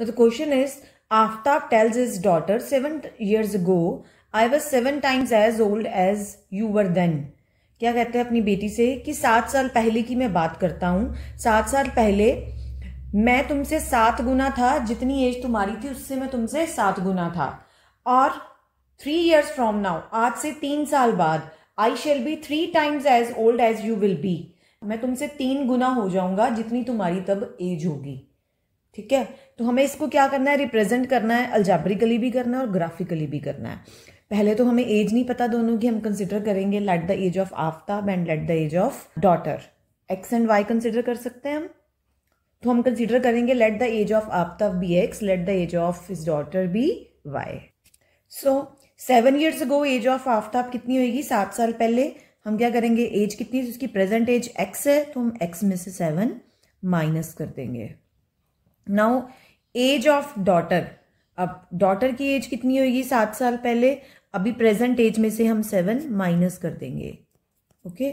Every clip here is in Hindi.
Now the question is, Aftab tells his daughter, seven years ago, I was seven times as old as you were then. क्या कहते हैं अपनी बेटी से कि सात साल पहले की मैं बात करता हूँ सात साल पहले मैं तुमसे सात गुना था जितनी एज तुम्हारी थी उससे मैं तुमसे सात गुना था और थ्री ईयर्स फ्रॉम नाउ आज से तीन साल बाद I shall be three times as old as you will be मैं तुमसे तीन गुना हो जाऊंगा जितनी तुम्हारी तब एज होगी ठीक है तो हमें इसको क्या करना है रिप्रेजेंट करना है अल्जाब्रिकली भी करना है और ग्राफिकली भी करना है पहले तो हमें एज नहीं पता दोनों की हम कंसिडर करेंगे let the age of Aftab and let the age of daughter X and Y consider कर सकते हैं हम तो हम कंसिडर करेंगे let the age of Aftab be X let the age of his daughter be Y so seven years go age of Aftab कितनी होगी सात साल पहले हम क्या करेंगे एज कितनी उसकी प्रेजेंट एज एक्स है तो हम एक्स में से सेवन माइनस कर देंगे नाउ एज ऑफ डॉटर अब डॉटर की एज कितनी होगी सात साल पहले अभी प्रेजेंट एज में से हम सेवन माइनस कर देंगे ओके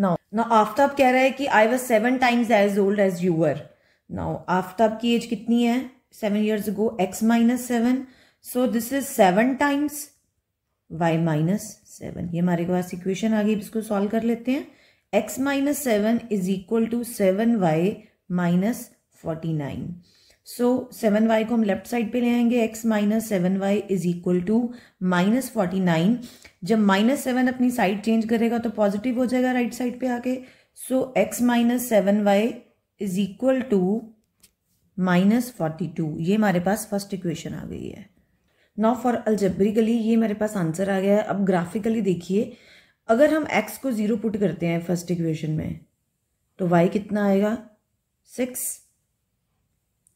नाउ नाउ आफ्ताब कह रहा है कि I was seven times as old as your now Aftab की एज कितनी है seven years go X minus seven so this is seven times Y minus seven ये हमारे पास इक्वेशन आ गई इसको सॉल्व कर लेते हैं X minus seven is equal to seven Y minus forty nine so seven Y को हम लेफ्ट साइड पे ले आएंगे X minus seven Y is equal to minus forty nine जब माइनस सेवन अपनी साइड चेंज करेगा तो पॉजिटिव हो जाएगा राइट right साइड पे आके so X minus seven Y is equal to minus forty two ये हमारे पास फर्स्ट इक्वेशन आ गई है नाउ फॉर अल्जब्रिकली ये मेरे पास आंसर आ गया है अब ग्राफिकली देखिए अगर हम एक्स को ज़ीरो पुट करते हैं फर्स्ट इक्वेशन में तो वाई कितना आएगा six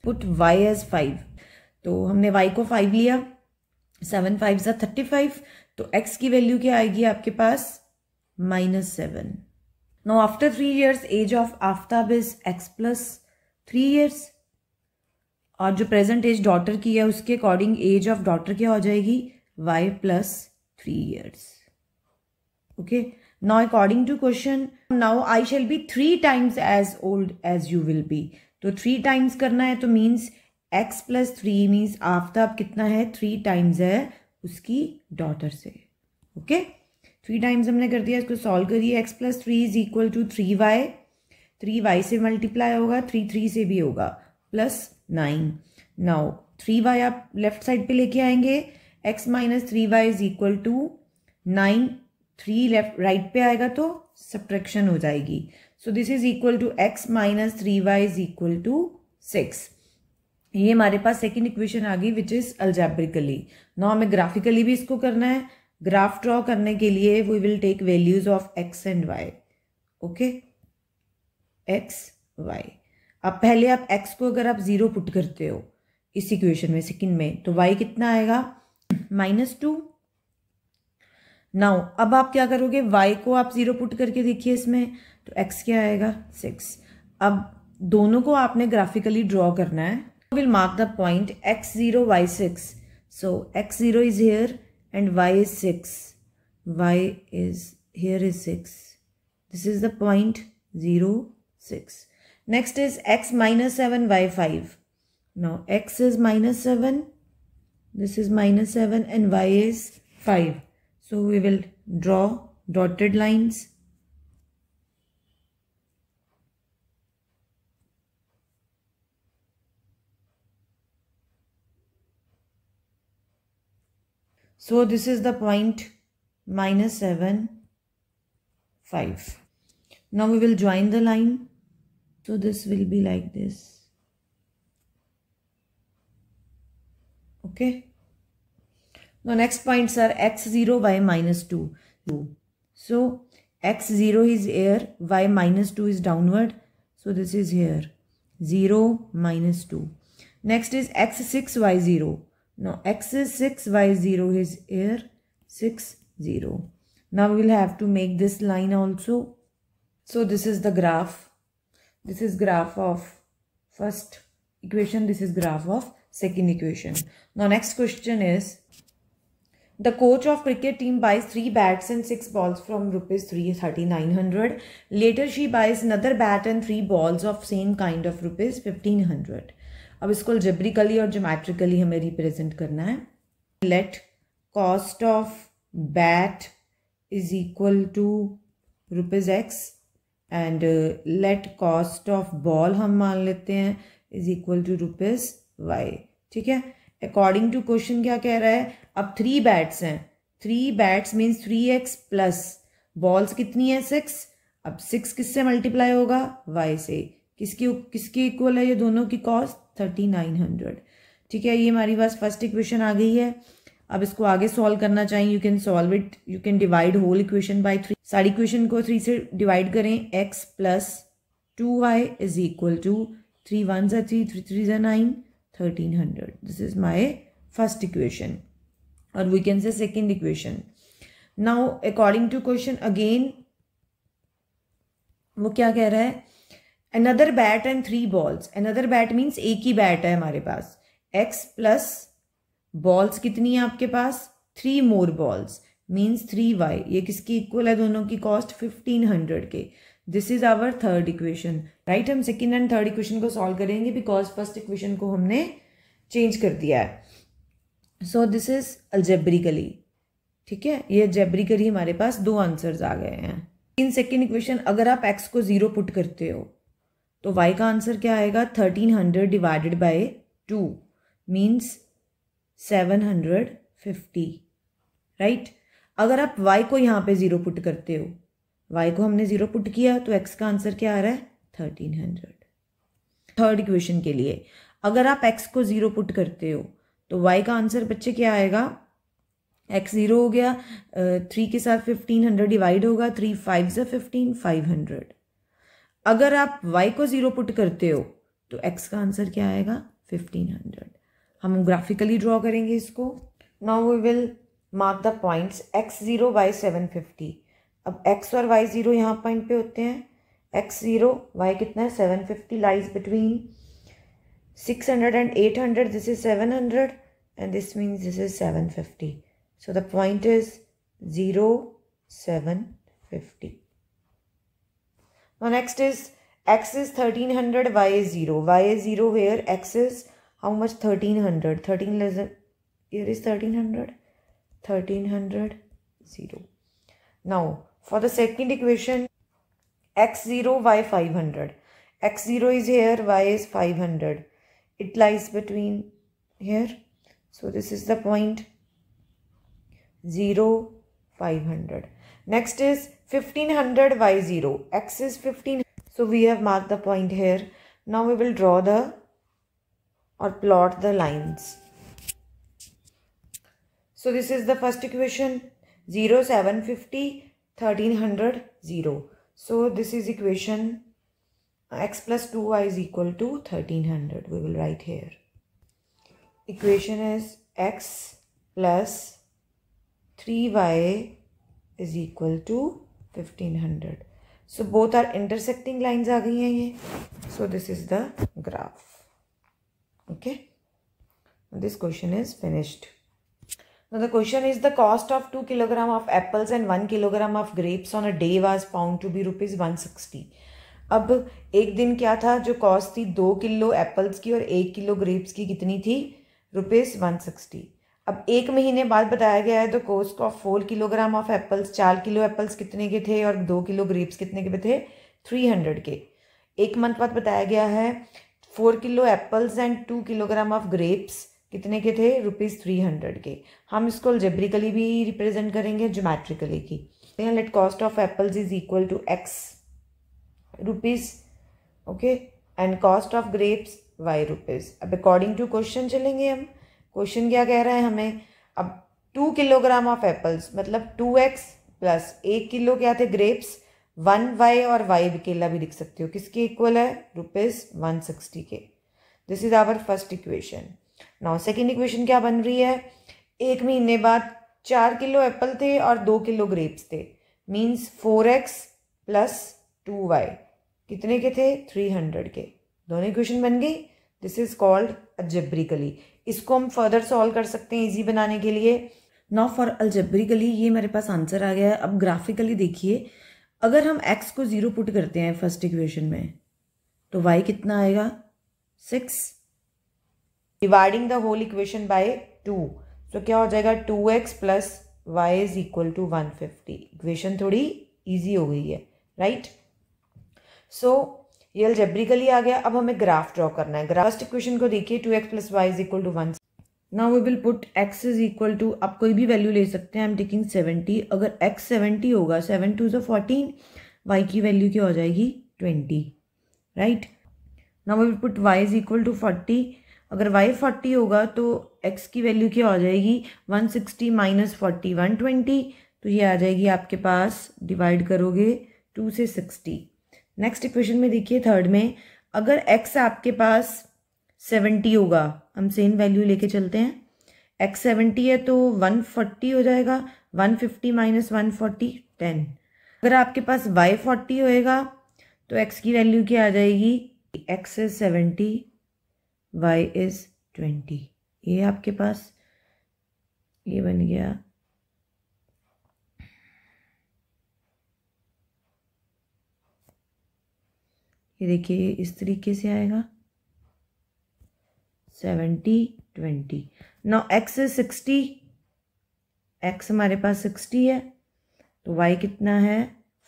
put y as five तो हमने y को फाइव लिया सेवन फाइव सा थर्टी फाइव तो x की वैल्यू क्या आएगी आपके पास minus seven no after three years age of Aftab is x plus three years और जो प्रेजेंट एज डॉटर की है उसके अकॉर्डिंग एज ऑफ डॉटर क्या हो जाएगी y plus three years okay now according to question now I shall be three times as old as you will be तो थ्री टाइम्स करना है तो means X plus three means Aftab कितना है थ्री टाइम्स है उसकी डॉटर से ओके थ्री टाइम्स हमने कर दिया इसको सॉल्व करिए X plus three is equal to three Y three Y से मल्टीप्लाई होगा थ्री थ्री से भी होगा plus nine now three Y आप लेफ्ट साइड पे लेके आएंगे X minus three Y is equal to nine three left right पे आएगा तो सब्ट्रैक्शन हो जाएगी so this is equal to X minus three Y is equal to six ये हमारे पास सेकेंड इक्वेशन आ गई विच इज अल्जेब्रिकली नो हमें ग्राफिकली भी इसको करना है ग्राफ ड्रॉ करने के लिए we will take values of X and Y okay X Y अब पहले आप एक्स को अगर आप ज़ीरो पुट करते हो इस इक्वेशन में सेकेंड में तो वाई कितना आएगा माइनस टू नाउ अब आप क्या करोगे वाई को आप ज़ीरो पुट करके देखिए इसमें तो एक्स क्या आएगा सिक्स अब दोनों को आपने ग्राफिकली ड्रॉ करना है will mark the point X zero Y six so X zero is here and Y is six Y is here is six this is the point zero six next is X minus seven Y five now X is minus seven this is minus seven and Y is five So we will draw dotted lines. So this is the point minus 7, 5. Now we will join the line. So this will be like this. Okay. Now next points are x0, y minus 2. So x0 is here, y minus 2 is downward. So this is here 0 minus 2. Next is x6, y0. Now x6, y0 is here 6, 0. Now we will have to make this line also. So this is the graph. This is graph of first equation. This is graph of second equation. Now next question is the coach of cricket team buys three bats and six balls from rupees three thirty nine hundred later she buys another bat and three balls of same kind of rupees fifteen hundred अब इसको जबरिकली और जोमेट्रिकली हमें रिप्रेजेंट करना है let cost of bat is equal to rupees x and let cost of ball हम मान लेते हैं is equal to rupees y ठीक है अकॉर्डिंग टू क्वेश्चन क्या कह रहा है अब थ्री बैट्स हैं three bats means three x plus balls कितनी है सिक्स अब सिक्स किससे मल्टीप्लाई होगा वाई से किसकी किसके इक्वल है ये दोनों की कॉस्ट थर्टी नाइन हंड्रेड ठीक है ये हमारी पास फर्स्ट इक्वेशन आ गई है अब इसको आगे सॉल्व करना चाहिए you can solve it you can divide whole equation by three सारी इक्वेशन को थ्री से डिवाइड करें x plus two y is equal to three one जी थ्री थ्री थ्री ज़ा nine hundred this is my first equation और we can say second equation now according to question again वो क्या कह रहा है another bat and three balls another bat means एक ही बैट है हमारे पास एक्स प्लस बॉल्स कितनी है आपके पास three more balls means three y ये किसकी इक्वल है दोनों की कॉस्ट फिफ्टीन हंड्रेड के this is our third equation right हम सेकेंड एंड थर्ड इक्वेशन को सॉल्व करेंगे बिकॉज फर्स्ट इक्वेशन को हमने चेंज कर दिया है सो दिस इज अल्जेब्रिकली ठीक है ये अल्जेब्रिकली हमारे पास दो आंसर्स आ गए हैं इन सेकेंड इक्वेशन अगर आप एक्स को ज़ीरो पुट करते हो तो वाई का आंसर क्या आएगा thirteen hundred divided by two means seven hundred fifty right अगर आप वाई को यहाँ पे ज़ीरो पुट करते हो वाई को हमने ज़ीरो पुट किया तो एक्स का आंसर क्या आ रहा है थर्टीन हंड्रेड थर्ड इक्वेशन के लिए अगर आप एक्स को ज़ीरो पुट करते हो तो वाई का आंसर बच्चे क्या आएगा एक्स ज़ीरो हो गया थ्री के साथ फिफ्टीन हंड्रेड डिवाइड होगा थ्री फाइव ज़ा फिफ्टीन फाइव हंड्रेड अगर आप वाई को ज़ीरो पुट करते हो तो एक्स का आंसर क्या आएगा फिफ्टीन हंड्रेड हम ग्राफिकली ड्रॉ करेंगे इसको now we will mark the points x zero by seven fifty अब एक्स और वाई ज़ीरो यहाँ पॉइंट पे होते हैं एक्स ज़ीरो वाई कितना है seven fifty lies between six hundred and eight hundred this is seven hundred and this means this is seven fifty so the point is zero seven fifty next is x x is 1300 y is 0 y is 0 where x is how much thirteen 13 less is thirteen hundred thirteen hundred zero now For the second equation, x0, y 500. x0 is here, y is 500. It lies between here. So this is the point 0, 500. Next is 1500, y0. x is 15. So we have marked the point here. Now we will draw the or plot the lines. So this is the first equation 0, 750 1300 0 so this is equation x plus 2y is equal to 1300 we will write here equation is x plus 3y is equal to 1500 so both are intersecting lines so this is the graph okay this question is finished Now the question is the cost of two kilogram of apples and one kilogram of grapes on a day was found to be rupees sixty. अब एक दिन क्या था जो कॉस्ट थी दो किलो एप्पल्स की और एक किलो ग्रेप्स की कितनी थी रुपीज़ वन सिक्सटी अब एक महीने बाद बताया गया है तो cost of four kilogram of apples चार किलो एप्पल्स कितने के थे और दो किलो ग्रेप्स कितने के थे थ्री हंड्रेड के एक मंथ बाद बताया गया है four kilo apples and two kilogram of grapes कितने के थे रुपीज़ थ्री हंड्रेड के हम इसको अल्जेब्रिकली भी रिप्रेजेंट करेंगे जोमेट्रिकली की let cost of apples is equal to x rupees okay and cost of grapes y rupees अब अकॉर्डिंग टू क्वेश्चन चलेंगे हम क्वेश्चन क्या कह रहा है हमें अब टू किलोग्राम ऑफ एप्पल्स मतलब टू एक्स प्लस एक किलो क्या थे ग्रेप्स वन वाई और वाई अकेला भी लिख सकते हो किसके इक्वल है रुपीज़ वन सिक्सटी के this is our first equation now second equation क्या बन रही है एक महीने बाद चार किलो एप्पल थे और दो किलो ग्रेप्स थे means four x plus two y कितने के थे थ्री हंड्रेड के दोनों इक्वेशन बन गई दिस इज कॉल्ड अल्जेब्रिकली इसको हम फर्दर सॉल्व कर सकते हैं इजी बनाने के लिए नॉ फॉर अल्जेब्रिकली ये मेरे पास आंसर आ गया है अब ग्राफिकली देखिए अगर हम एक्स को ज़ीरो पुट करते हैं फर्स्ट इक्वेशन में तो वाई कितना आएगा six dividing the whole equation by two तो क्या हो जाएगा two x plus y is equal to one fifty equation थोड़ी ईजी हो गई है राइट सो ये अल्जेब्रिकली आ गया अब हमें ग्राफ ड्रॉ करना है ग्राफ इक्वेशन को देखिए two x plus y is equal to one ना we will put x is equal to आप कोई भी वैल्यू ले सकते हैं आई एम टेकिंग सेवेंटी अगर एक्स सेवेंटी होगा सेवन टू जो फोर्टीन वाई की वैल्यू क्या हो जाएगी ट्वेंटी राइट ना we will put y is equal to forty अगर वाई फोर्टी होगा तो एक्स की वैल्यू क्या हो जाएगी one sixty minus forty one twenty तो ये आ जाएगी आपके पास डिवाइड करोगे टू से सिक्सटी नेक्स्ट इक्वेशन में देखिए थर्ड में अगर एक्स आपके पास सेवेंटी होगा हम सेम वैल्यू लेके चलते हैं एक्स सेवेंटी है तो वन फोर्टी हो जाएगा one fifty minus one forty ten अगर आपके पास वाई फोर्टी होएगा तो एक्स की वैल्यू क्या आ जाएगी x seventy y is twenty ये आपके पास ये बन गया ये देखिए इस तरीके से आएगा सेवेंटी ट्वेंटी नौ एक्स सिक्सटी एक्स हमारे पास सिक्सटी है तो वाई कितना है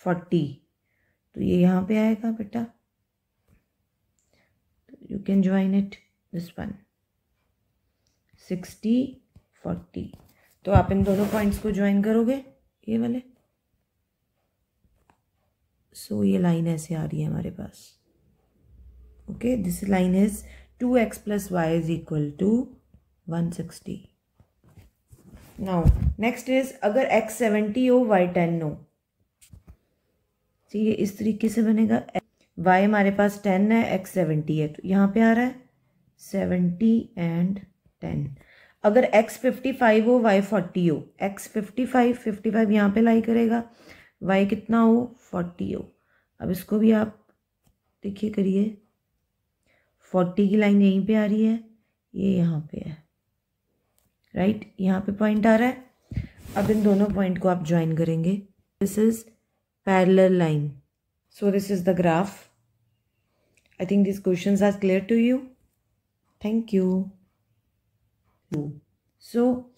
फोर्टी तो ये यहाँ पे आएगा बेटा you can join it this one sixty forty तो आप इन दोनों पॉइंट्स को ज्वाइन करोगे ये वाले सो so, ये लाइन ऐसे आ रही है हमारे पास okay this line is two x plus y is equal to one sixty now next is अगर एक्स सेवेंटी हो वाई टेन हो ये इस तरीके से बनेगा वाई हमारे पास टेन है एक्स सेवेंटी है तो यहाँ पे आ रहा है सेवेंटी एंड टेन अगर एक्स फिफ्टी फाइव हो वाई फोर्टी हो x fifty five fifty five यहाँ पर लाई करेगा वाई कितना हो फोर्टी हो अब इसको भी आप देखिए करिए फोर्टी की लाइन यहीं पे आ रही है ये यहाँ पे है राइट यहाँ पे पॉइंट आ रहा है अब इन दोनों पॉइंट को आप ज्वाइन करेंगे this is parallel line so this is the graph I think this question are clear to you Thank you. So